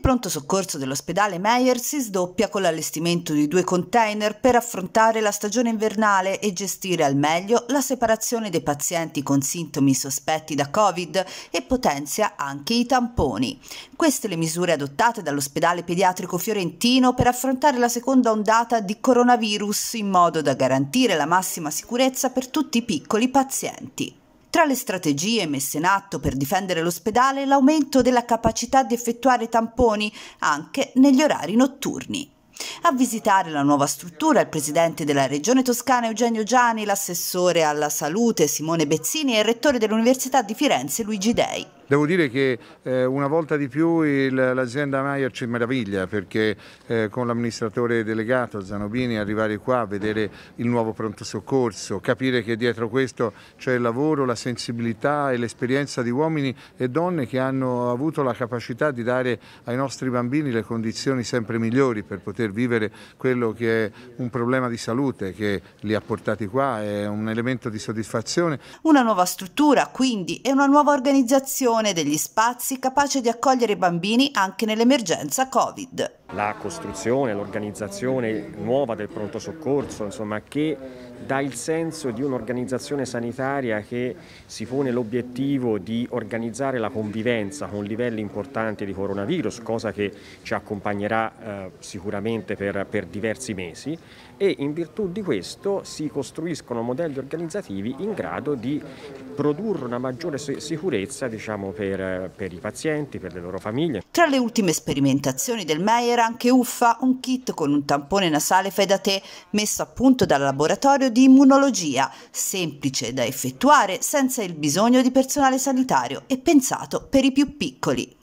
Il pronto soccorso dell'ospedale Meyer si sdoppia con l'allestimento di due container per affrontare la stagione invernale e gestire al meglio la separazione dei pazienti con sintomi sospetti da Covid e potenzia anche i tamponi. Queste le misure adottate dall'ospedale pediatrico fiorentino per affrontare la seconda ondata di coronavirus in modo da garantire la massima sicurezza per tutti i piccoli pazienti. Tra le strategie messe in atto per difendere l'ospedale l'aumento della capacità di effettuare tamponi anche negli orari notturni. A visitare la nuova struttura il presidente della Regione Toscana Eugenio Giani, l'assessore alla salute Simone Bezzini e il rettore dell'Università di Firenze Luigi Dei. Devo dire che eh, una volta di più l'azienda Maier ci meraviglia perché eh, con l'amministratore delegato Zanobini arrivare qua a vedere il nuovo pronto soccorso, capire che dietro questo c'è il lavoro, la sensibilità e l'esperienza di uomini e donne che hanno avuto la capacità di dare ai nostri bambini le condizioni sempre migliori per poter vivere quello che è un problema di salute che li ha portati qua, è un elemento di soddisfazione. Una nuova struttura quindi e una nuova organizzazione creazione degli spazi capaci di accogliere i bambini anche nell'emergenza Covid. La costruzione, l'organizzazione nuova del pronto soccorso, insomma, che dà il senso di un'organizzazione sanitaria che si pone l'obiettivo di organizzare la convivenza con livelli importanti di coronavirus, cosa che ci accompagnerà eh, sicuramente per, per diversi mesi e in virtù di questo si costruiscono modelli organizzativi in grado di produrre una maggiore sicurezza diciamo, ottimo per, per, i pazienti, per le loro famiglie. Tra le ultime sperimentazioni del Meyer anche Uffa, un kit con un tampone nasale fai da te messo a punto dal laboratorio di immunologia, semplice da effettuare senza il bisogno di personale sanitario e pensato per i più piccoli.